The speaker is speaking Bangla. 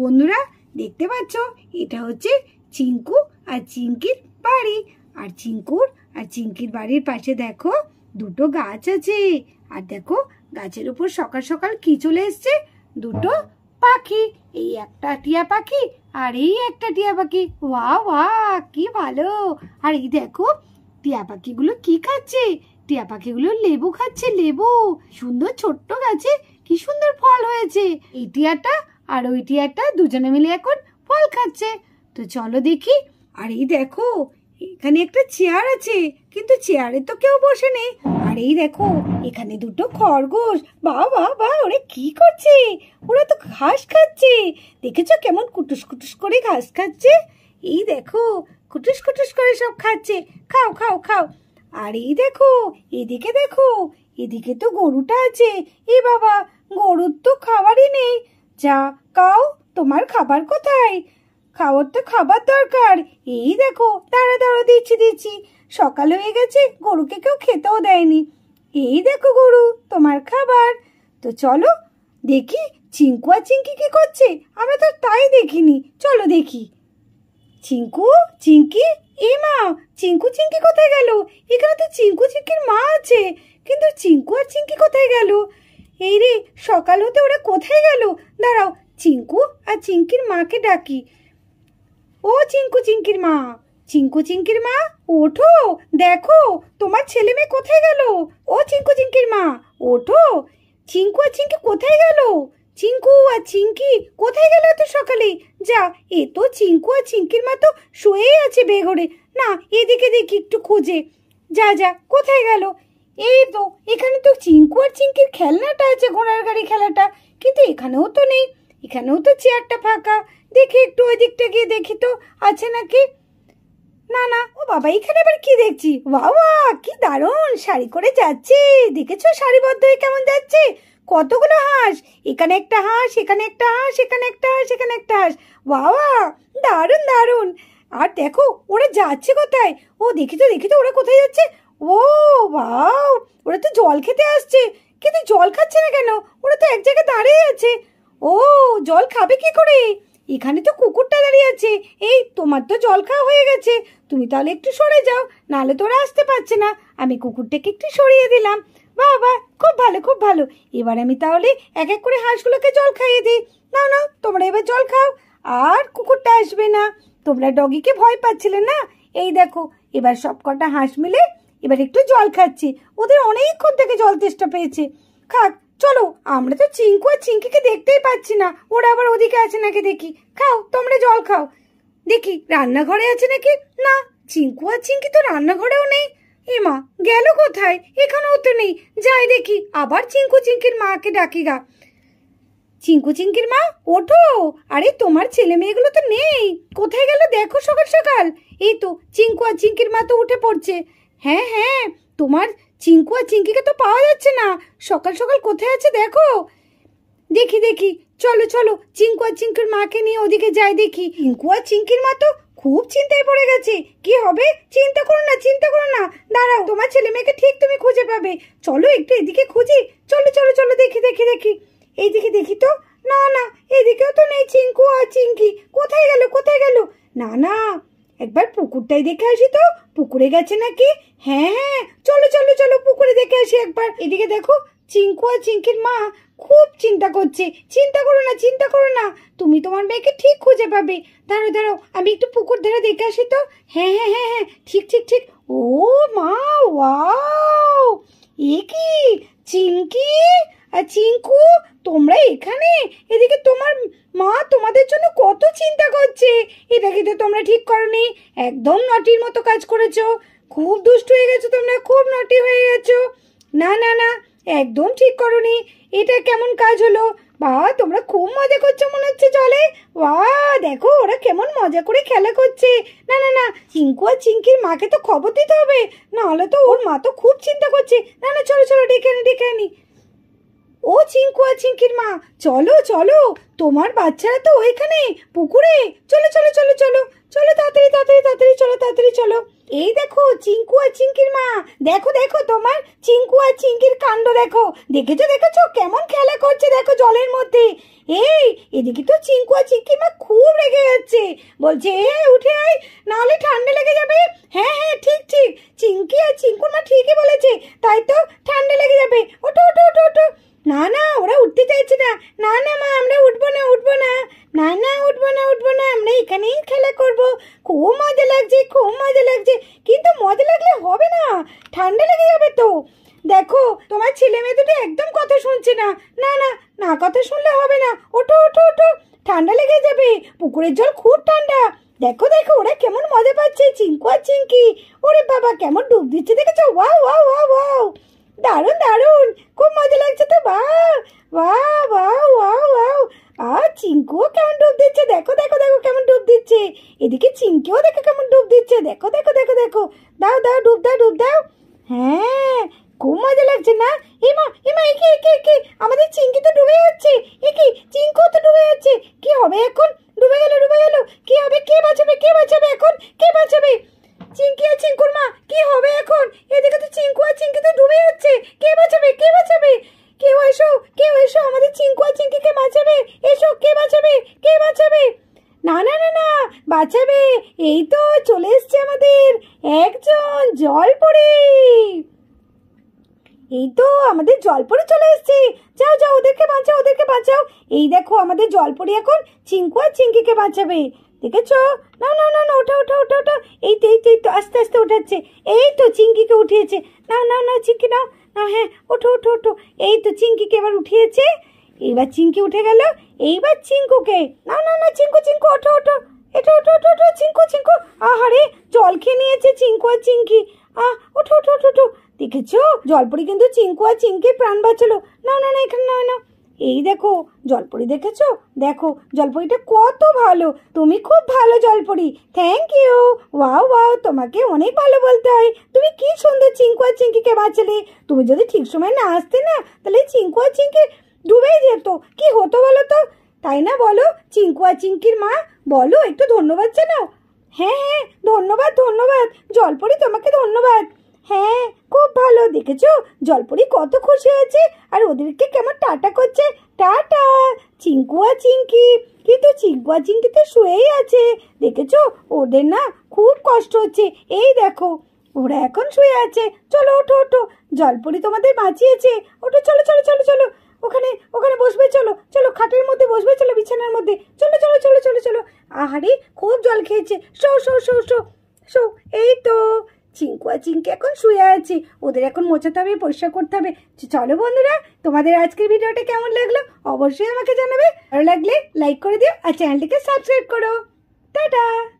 বন্ধুরা দেখতে পাচ্ছ এটা হচ্ছে চিঙ্কু আর চিঙ্কির বাড়ি আর চিঙ্কুর আর চিঙ্কির বাড়ির পাশে দেখো দুটো গাছ আছে আর দেখো গাছের উপর সকাল সকাল কি চলে এসছে দুটো পাখি এই একটা টিয়া পাখি আর এই একটা টিয়া পাখি ওয়া ওয়া কি ভালো আর এই দেখো টিয়া পাখিগুলো কি খাচ্ছে টিয়া পাখিগুলো লেবু খাচ্ছে লেবু সুন্দর ছোট্ট গাছে কি সুন্দর ফল হয়েছে এই টিয়াটা আর ওইটি একটা দুজনে মিলে এখন ফল খাচ্ছে তো চলো দেখি আর এই দেখো এখানে একটা চেয়ার আছে কিন্তু চেয়ারে তো কেউ বসে নেই আর এই দেখো এখানে দুটো খরগোশ বাবা বা ওরে কি করছে ওরা তো ঘাস খাচ্ছে দেখেছো কেমন কুটুস কুটুস করে ঘাস খাচ্ছে এই দেখো কুটুস কুটুস করে সব খাচ্ছে খাও খাও খাও আর এই দেখো এদিকে দেখো এদিকে তো গরুটা আছে এ বাবা গরুর তো খাবারই নেই যা কাও তোমার খাবার কোথায় খাওয়ার তো খাবার দরকার এই দেখো তারা দাঁড়া দিচ্ছি দিচ্ছি সকাল হয়ে গেছে গরুকে কেউ খেতেও দেয়নি এই দেখো গরু তোমার খাবার তো চলো দেখি চিঙ্কুয়া চিঙ্কি কি করছে আমরা তো তাই দেখিনি চলো দেখি চিঙ্কু চিঙ্কি এ মা চিঙ্কু চিঙ্কি কোথায় গেল এখানে তো চিঙ্কু চিঙ্কির মা আছে কিন্তু চিঙ্কু আর চিঙ্কি কোথায় গেল এই রে সকাল হতে ওরা কোথায় গেল দাঁড়াও চিঙ্কু আর চিঙ্কির মাকে ডাকি ও চিঙ্কু চিঙ্কির মা চিঙ্কু চিঙ্কির মা ওঠো দেখো তোমার ছেলে মেয়ে কোথায় গেল ও চিঙ্কু চিঙ্কির মা ওঠো চিঙ্কু আর চিঙ্কি কোথায় গেল চিঙ্কু আর চিঙ্কি কোথায় গেল এত সকালে যা এ তো চিঙ্কু আর চিঙ্কির মা তো শুয়েই আছে বেঘরে না এদিকে দেখি একটু খোঁজে যা যা কোথায় গেল এই তো এখানে তো চিঙ্কু আর চিঙ্কির খেলনাটা আছে ঘোড়ার গাড়ি খেলাটা কিন্তু এখানেও তো নেই এখানেও তো চেয়ারটা ফাঁকা দেখি একটু ওই দিকটা গিয়ে দেখি তো আছে নাকি না না ও বাবা এখানে আবার কি দেখছি বাবা কি দারুণ শাড়ি করে যাচ্ছে দেখেছো সারিবদ্ধ হয়ে কেমন যাচ্ছে কতগুলো হাঁস এখানে একটা হাঁস এখানে একটা হাঁস এখানে একটা হাঁস এখানে একটা হাঁস বাবা দারুণ দারুণ আর দেখো ওরা যাচ্ছে কোথায় ও দেখি তো দেখি তো ওরা কোথায় যাচ্ছে ও বাউ ওরা তো জল খেতে আসছে কিন্তু জল খাচ্ছে না কেন ওরা তো এক জায়গায় দাঁড়িয়ে আছে ও জল খাবে কি করে এখানে তো কুকুরটা দাঁড়িয়ে আছে এই তোমার তো জল খাওয়া হয়ে গেছে তুমি তাহলে একটু সরে যাও নাহলে তোরা আসতে পারছে না আমি কুকুরটাকে একটু সরিয়ে দিলাম বাবা খুব ভালো খুব ভালো এবার আমি তাহলে এক এক করে হাঁসগুলোকে জল খাইয়ে দিই নাও নাও তোমরা এবার জল খাও আর কুকুরটা আসবে না তোমরা ডগিকে ভয় পাচ্ছিলে না এই দেখো এবার সব কটা হাঁস মিলে এবার একটু জল খাচ্ছি ওদের অনেকক্ষণ থেকে জল তেষ্টা পেয়েছে খাক চলো আমরা তো চিঙ্কু আর চিঙ্কিকে দেখতেই পাচ্ছি না ওরা আবার ওদিকে আছে নাকি দেখি খাও তোমরা জল খাও দেখি রান্নাঘরে আছে নাকি না চিঙ্কু আর চিঙ্কি তো রান্নাঘরেও নেই এমা গেল কোথায় এখানেও তো নেই যাই দেখি আবার চিঙ্কু চিঙ্কির মাকে ডাকি গা চিঙ্কু চিঙ্কির মা ওঠো আরে তোমার ছেলে মেয়েগুলো তো নেই কোথায় গেল দেখো সকাল সকাল এই তো চিঙ্কু আর চিঙ্কির মা তো উঠে পড়ছে হ্যাঁ হ্যাঁ তোমার চিঙ্কু আর চিঙ্কিকে তো পাওয়া যাচ্ছে না সকাল সকাল কোথায় আছে দেখো দেখি দেখি চলো চলো চিঙ্কু আর চিঙ্কির মাকে নিয়ে ওদিকে যাই দেখি চিঙ্কু আর চিঙ্কির মা তো খুব চিন্তায় পড়ে গেছে কি হবে চিন্তা করো না চিন্তা করো না দাঁড়াও তোমার ছেলে মেয়েকে ঠিক তুমি খুঁজে পাবে চলো একটু এদিকে খুঁজি চলো চলো চলো দেখি দেখি দেখি এইদিকে দেখি তো না না এদিকেও তো নেই চিঙ্কু আর চিঙ্কি কোথায় গেল কোথায় গেল না না একবার পুকুরটাই দেখে আসি তো পুকুরে গেছে নাকি হ্যাঁ হ্যাঁ চলো চলো চলো পুকুরে দেখে আসি একবার এদিকে দেখো চিঙ্কু আর চিঙ্কির মা খুব চিন্তা করছে চিন্তা করো না চিন্তা করো না তুমি তোমার মেয়েকে ঠিক খুঁজে পাবে ধরো ধরো আমি একটু পুকুর ধারে দেখে আসি তো হ্যাঁ হ্যাঁ হ্যাঁ হ্যাঁ ঠিক ঠিক ঠিক ও মা ওয়াও এ কি চিঙ্কি আর চিঙ্কু তোমরা এখানে এদিকে তোমার মা তোমাদের জন্য কত চিন্তা করছে দেখিতে তোমরা ঠিক করনি একদম নটির মতো কাজ করেছো খুব দুষ্ট হয়ে গেছো তোমরা খুব নটি হয়ে গেছো না না না একদম ঠিক করনি এটা কেমন কাজ হলো বা তোমরা খুব মজা করছো মনে হচ্ছে চলে বা দেখো ওরা কেমন মজা করে খেলা করছে না না না চিঙ্কু আর চিঙ্কির মাকে তো খবর দিতে হবে নাহলে তো ওর মা তো খুব চিন্তা করছে না না চলো চলো ডেকে আনি ডেকে আনি ও চিঙ্কু আর চিঙ্কির মা চলো চলো তোমার বাচ্চারা তো ওইখানে পুকুরে চলো চলো চলো চলো এই দেখো চিঙ্কু আর চিঙ্কির মা দেখো দেখো তোমার চিঙ্কু আর চিঙ্কির কাণ্ড দেখো দেখেছো দেখেছো কেমন খেলা করছে দেখো জলের মধ্যে এই এদিকে তো চিঙ্কু আর চিঙ্কির মা খুব রেগে যাচ্ছে বলছে এ উঠে আয় নাহলে ঠান্ডা লেগে যাবে হ্যাঁ হ্যাঁ ঠিক ঠিক চিঙ্কি আর চিঙ্কুর মা ঠিকই বলেছে তাই তো ঠান্ডা লেগে যাবে ওটো ওটো ওটো ওটো না না ওরা উঠতে চাইছে না না না মা আমরা উঠবো না উঠবো না না না উঠবো না উঠবো না আমরা এখানেই খেলা করব খুব মজা লাগছে খুব মজা লাগছে কিন্তু মজা লাগলে হবে না ঠান্ডা লেগে যাবে তো দেখো তোমার ছেলে মেয়ে দুটো একদম কথা শুনছে না না না না কথা শুনলে হবে না ওঠো ওঠো ওঠো ঠান্ডা লেগে যাবে পুকুরের জল খুব ঠান্ডা দেখো দেখো ওরা কেমন মজা পাচ্ছে চিঙ্কু আর চিঙ্কি ওরে বাবা কেমন ডুব দিচ্ছে দেখেছো ওয়াও ওয়াও ওয়াও ওয়াও দারুণ দারুণ খুব মজা লাগছে তো বা বা বা ওয়া আর চিঙ্কুও কেমন ডুব দিচ্ছে দেখো দেখো দেখো কেমন ডুব দিচ্ছে এদিকে চিঙ্কিও দেখো কেমন ডুব দিচ্ছে দেখো দেখো দেখো দেখো দাও দাও ডুব দাও ডুব দাও হ্যাঁ খুব মজা লাগছে না এমা এমা একে একে একে আমাদের চিঙ্কি তো ডুবে যাচ্ছে একে চিঙ্কু তো ডুবে যাচ্ছে কি হবে এখন ডুবে গেল ডুবে গেল কি হবে কে বাঁচাবে কে বাঁচাবে এখন কে বাঁচাবে এই তো চলে এসছে আমাদের একজন জলপরি এই তো আমাদের জলপরি চলে এসছে যাও যাও ওদেরকে বাঁচাও ওদেরকে বাঁচাও এই দেখো আমাদের জলপরি এখন চিঙ্কু আর চিঙ্কিকে বাঁচাবে দেখেছো না না না না ওঠা ওঠা ওঠা ওঠা এই তো এই তো এই তো আস্তে আস্তে উঠাচ্ছে এই তো চিঙ্কিকে উঠিয়েছে না না না চিঙ্কি নাও না হ্যাঁ ওঠো ওঠো ওঠো এই তো চিঙ্কিকে এবার উঠিয়েছে এইবার চিঙ্কি উঠে গেল এইবার চিঙ্কুকে না না না চিঙ্কু চিঙ্কু ওঠো ওঠো এটা ওঠো ওঠো ওঠো চিঙ্কু চিঙ্কু আহারে জল খেয়ে নিয়েছে চিঙ্কু আর চিঙ্কি আহ ওঠো ওঠো ওঠো ওঠো দেখেছ জলপরি কিন্তু চিঙ্কু আর চিঙ্কির প্রাণ বাঁচালো না না না এখানে নয় না এই দেখো জলপুরি দেখেছো দেখো জলপুরিটা কত ভালো তুমি খুব ভালো জলপুরি থ্যাংক ইউ ওয়াও ওয়াও তোমাকে অনেক ভালো বলতে হয় তুমি কি সুন্দর চিঙ্কু আর চিঙ্কিকে বাঁচালে তুমি যদি ঠিক সময় না আসতে না তাহলে চিঙ্কু আর চিঙ্কি ডুবেই যেত কি হতো বলো তো তাই না বলো চিঙ্কুয়া চিঙ্কির মা বলো একটু ধন্যবাদ জানাও হ্যাঁ হ্যাঁ ধন্যবাদ ধন্যবাদ জলপরি তোমাকে ধন্যবাদ হ্যাঁ খুব ভালো দেখেছো জলপরি কত খুশি হয়েছে আর ওদেরকে কেমন টাটা করছে টাটা চিঙ্কুয়া চিঙ্কি কিন্তু চিঙ্কুয়া চিঙ্কি তো শুয়েই আছে দেখেছো ওদের না খুব কষ্ট হচ্ছে এই দেখো ওরা এখন শুয়ে আছে চলো ওঠো ওঠো জলপরি তোমাদের বাঁচিয়েছে ওঠো চলো চলো চলো চলো ওখানে ওখানে বসবে চলো চলো খাটের মধ্যে বসবে চলো বিছানার মধ্যে চলো চলো চলো চলো চলো আহারে খুব জল খেয়েছে শো শো শো শো শো এই তো চিঙ্কুয়া চিঙ্কি এখন শুয়ে আছে ওদের এখন মোছাতে হবে পরিষ্কার করতে হবে চলো বন্ধুরা তোমাদের আজকের ভিডিওটা কেমন লাগলো অবশ্যই আমাকে জানাবে ভালো লাগলে লাইক করে দিও আর চ্যানেলটিকে সাবস্ক্রাইব করো টাটা